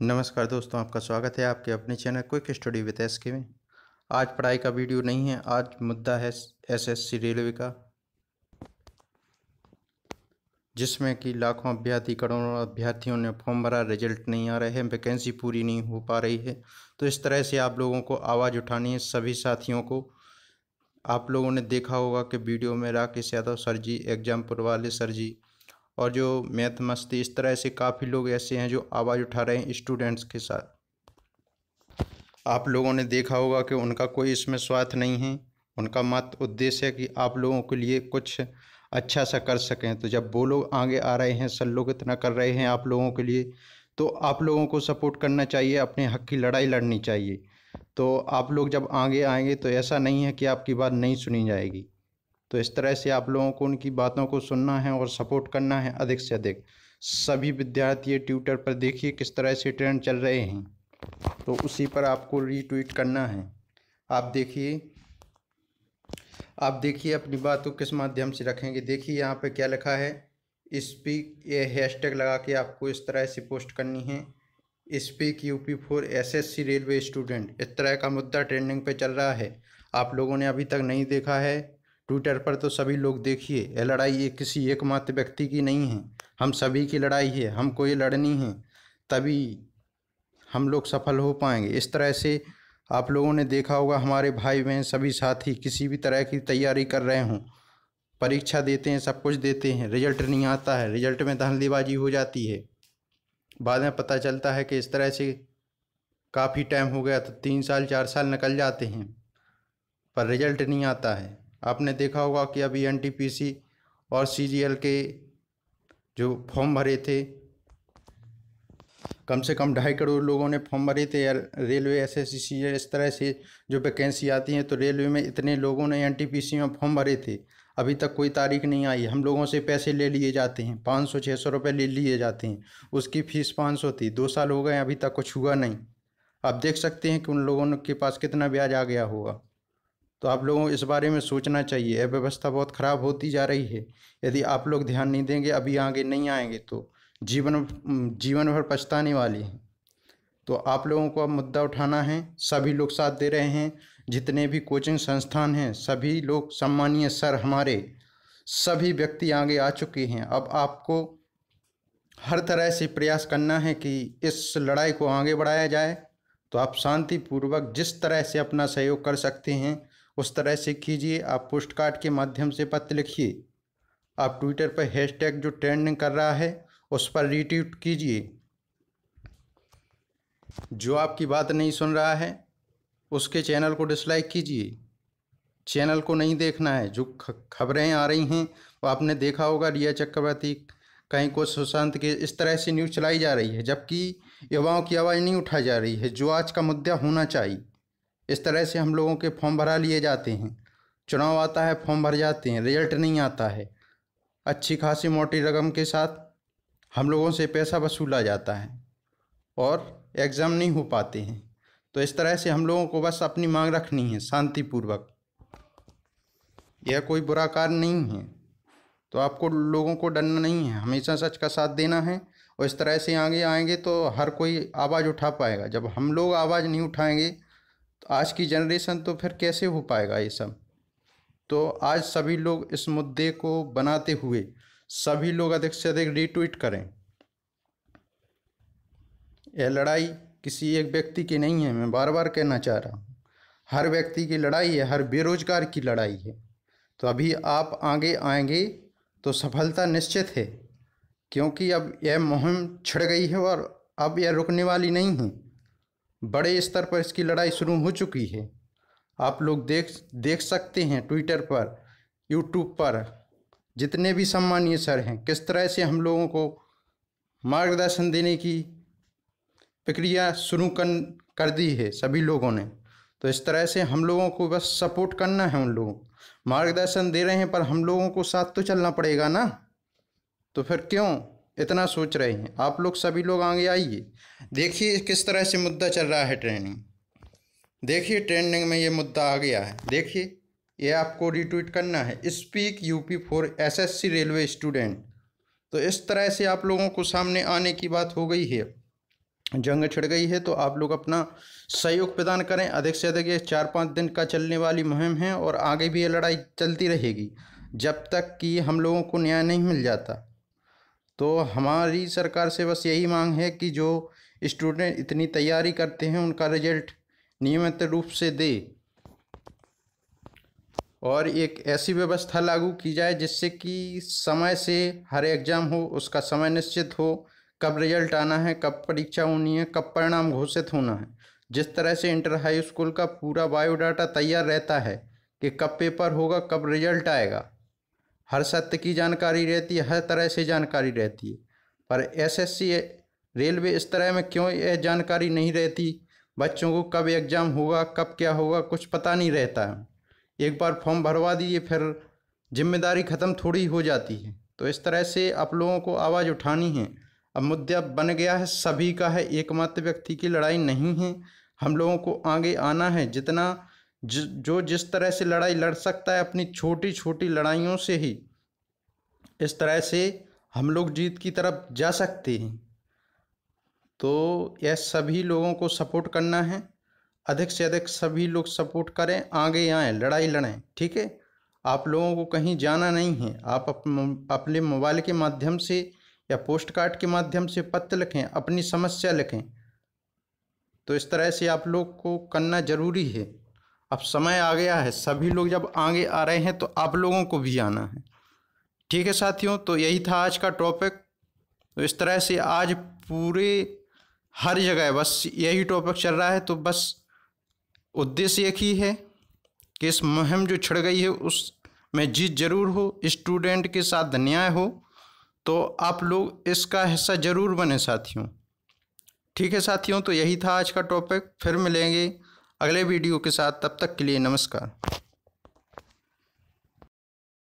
नमस्कार दोस्तों आपका स्वागत है आपके अपने channel quick study with S K में आज पढ़ाई का वीडियो नहीं है आज मुद्दा है एसएससी रेलवे का जिसमें कि लाखों अभ्यर्थी करोड़ों अभ्यर्थियों ने फॉर्म भरा रिजल्ट नहीं आ रहे हैं वैकेंसी पूरी नहीं हो पा रही है तो इस तरह से आप लोगों को आवाज़ उठानी है सभी साथियों को आप लोगों ने देखा होगा कि वीडियो में राकेश यादव सर जी एग्जाम वाले सर जी और जो मैथ मस्ती इस तरह से काफ़ी लोग ऐसे हैं जो आवाज़ उठा रहे हैं स्टूडेंट्स के साथ आप लोगों ने देखा होगा कि उनका कोई इसमें स्वार्थ नहीं है उनका मत उद्देश्य है कि आप लोगों के लिए कुछ अच्छा सा कर सकें तो जब वो लोग आगे आ रहे हैं सर लोग इतना कर रहे हैं आप लोगों के लिए तो आप लोगों को सपोर्ट करना चाहिए अपने हक की लड़ाई लड़नी चाहिए तो आप लोग जब आगे आएंगे तो ऐसा नहीं है कि आपकी बात नहीं सुनी जाएगी तो इस तरह से आप लोगों को उनकी बातों को सुनना है और सपोर्ट करना है अधिक से अधिक सभी विद्यार्थी ट्विटर पर देखिए किस तरह से ट्रेंड चल रहे हैं तो उसी पर आपको रीट्वीट करना है आप देखिए आप देखिए अपनी बात को किस माध्यम से रखेंगे देखिए यहाँ पे क्या लिखा है स्पीक ये हैशटैग लगा के आपको इस तरह से पोस्ट करनी है speak up for S S C railway student इस तरह का मुद्दा ट्रेंडिंग पे चल रहा है आप लोगों ने अभी तक नहीं देखा है ट्विटर पर तो सभी लोग देखिए यह लड़ाई एक किसी एकमात्र व्यक्ति की नहीं है हम सभी की लड़ाई है हमको ये लड़नी है तभी हम लोग सफल हो पाएंगे इस तरह से आप लोगों ने देखा होगा हमारे भाई बहन सभी साथी किसी भी तरह की तैयारी कर रहे हों परीक्षा देते हैं सब कुछ देते हैं रिजल्ट नहीं आता है रिजल्ट में धांधलीबाजी हो जाती है बाद में पता चलता है कि इस तरह से काफ़ी टाइम हो गया तो तीन साल चार साल निकल जाते हैं पर रिजल्ट नहीं आता है आपने देखा होगा कि अभी एन और सी के जो फॉर्म भरे थे कम से कम ढाई करोड़ लोगों ने फॉर्म भरे थे रेलवे एस एस सी इस तरह से जो वैकेंसी आती हैं तो रेलवे में इतने लोगों ने एन में फॉर्म भरे थे अभी तक कोई तारीख नहीं आई हम लोगों से पैसे ले लिए जाते हैं पाँच सौ छः सौ रुपये ले लिए जाते हैं उसकी फ़ीस पाँच सौ थी दो साल हो गए अभी तक कुछ हुआ नहीं आप देख सकते हैं कि उन लोगों के पास कितना ब्याज आ गया होगा तो आप लोगों को इस बारे में सोचना चाहिए व्यवस्था बहुत ख़राब होती जा रही है यदि आप लोग ध्यान नहीं देंगे अभी आगे नहीं आएंगे तो जीवन जीवन भर पछताने वाले हैं तो आप लोगों को अब मुद्दा उठाना है सभी लोग साथ दे रहे हैं जितने भी कोचिंग संस्थान हैं सभी लोग सम्मानीय सर हमारे सभी व्यक्ति आगे आ चुके हैं अब आपको हर तरह से प्रयास करना है कि इस लड़ाई को आगे बढ़ाया जाए तो आप शांतिपूर्वक जिस तरह से अपना सहयोग कर सकते हैं उस तरह से कीजिए आप पोस्ट कार्ड के माध्यम से पत्र लिखिए आप ट्विटर पर हैशटैग जो ट्रेंडिंग कर रहा है उस पर रिट्वीट कीजिए जो आपकी बात नहीं सुन रहा है उसके चैनल को डिसलाइक कीजिए चैनल को नहीं देखना है जो खबरें आ रही हैं वो आपने देखा होगा रिया चक्रवर्ती कहीं को सुशांत के इस तरह से न्यूज़ चलाई जा रही है जबकि युवाओं की आवाज़ नहीं उठाई जा रही है जो आज का मुद्दा होना चाहिए इस तरह से हम लोगों के फॉर्म भरा लिए जाते हैं चुनाव आता है फॉर्म भर जाते हैं रिजल्ट नहीं आता है अच्छी खासी मोटी रकम के साथ हम लोगों से पैसा वसूला जाता है और एग्ज़ाम नहीं हो पाते हैं तो इस तरह से हम लोगों को बस अपनी मांग रखनी है शांतिपूर्वक यह कोई बुरा कार्य नहीं है तो आपको लोगों को डरना नहीं है हमेशा सच का साथ देना है और इस तरह से आगे आएंगे तो हर कोई आवाज़ उठा पाएगा जब हम लोग आवाज़ नहीं उठाएंगे आज की जनरेशन तो फिर कैसे हो पाएगा ये सब तो आज सभी लोग इस मुद्दे को बनाते हुए सभी लोग अधिक से अधिक रीट्वीट करें यह लड़ाई किसी एक व्यक्ति की नहीं है मैं बार बार कहना चाह रहा हूँ हर व्यक्ति की लड़ाई है हर बेरोजगार की लड़ाई है तो अभी आप आगे आएंगे तो सफलता निश्चित है क्योंकि अब यह मुहिम छिड़ गई है और अब यह रुकने वाली नहीं है बड़े स्तर पर इसकी लड़ाई शुरू हो चुकी है आप लोग देख देख सकते हैं ट्विटर पर यूट्यूब पर जितने भी सम्मानीय सर हैं किस तरह से हम लोगों को मार्गदर्शन देने की प्रक्रिया शुरू कर कर दी है सभी लोगों ने तो इस तरह से हम लोगों को बस सपोर्ट करना है उन लोगों मार्गदर्शन दे रहे हैं पर हम लोगों को साथ तो चलना पड़ेगा ना तो फिर क्यों इतना सोच रहे हैं आप लोग सभी लोग आगे आइए देखिए किस तरह से मुद्दा चल रहा है ट्रेनिंग देखिए ट्रेंडिंग में ये मुद्दा आ गया है देखिए ये आपको रिट्वीट करना है speak up for SSC railway student तो इस तरह से आप लोगों को सामने आने की बात हो गई है जंग छिड़ गई है तो आप लोग अपना सहयोग प्रदान करें अधिक से अधिक ये चार पाँच दिन का चलने वाली मुहिम है और आगे भी ये लड़ाई चलती रहेगी जब तक कि हम लोगों को न्याय नहीं मिल जाता तो हमारी सरकार से बस यही मांग है कि जो स्टूडेंट इतनी तैयारी करते हैं उनका रिजल्ट नियमित रूप से दे और एक ऐसी व्यवस्था लागू की जाए जिससे कि समय से हर एग्ज़ाम हो उसका समय निश्चित हो कब रिजल्ट आना है कब परीक्षा होनी है कब परिणाम घोषित होना है जिस तरह से इंटर हाई स्कूल का पूरा बायोडाटा तैयार रहता है कि कब पेपर होगा कब रिजल्ट आएगा हर सत्य की जानकारी रहती है हर तरह से जानकारी रहती है पर एसएससी रेलवे इस तरह में क्यों यह जानकारी नहीं रहती बच्चों को कब एग्ज़ाम होगा कब क्या होगा कुछ पता नहीं रहता है एक बार फॉर्म भरवा दिए फिर जिम्मेदारी ख़त्म थोड़ी हो जाती है तो इस तरह से आप लोगों को आवाज़ उठानी है अब मुद्दा बन गया है सभी का है एकमात्र व्यक्ति की लड़ाई नहीं है हम लोगों को आगे आना है जितना जो जिस तरह से लड़ाई लड़ सकता है अपनी छोटी छोटी लड़ाइयों से ही इस तरह से हम लोग जीत की तरफ जा सकते हैं तो यह सभी लोगों को सपोर्ट करना है अधिक से अधिक सभी लोग सपोर्ट करें आगे आएँ लड़ाई लड़ें ठीक है आप लोगों को कहीं जाना नहीं है आप अपने मोबाइल के माध्यम से या पोस्ट कार्ड के माध्यम से पत्र लिखें अपनी समस्या लिखें तो इस तरह से आप लोग को करना ज़रूरी है अब समय आ गया है सभी लोग जब आगे आ रहे हैं तो आप लोगों को भी आना है ठीक है साथियों तो यही था आज का टॉपिक तो इस तरह से आज पूरे हर जगह बस यही टॉपिक चल रहा है तो बस उद्देश्य एक ही है कि इस मुहिम जो छिड़ गई है उस में जीत जरूर हो स्टूडेंट के साथ न्याय हो तो आप लोग इसका हिस्सा जरूर बने साथियों ठीक है साथियों तो यही था आज का टॉपिक फिर मिलेंगे अगले वीडियो के साथ तब तक के लिए नमस्कार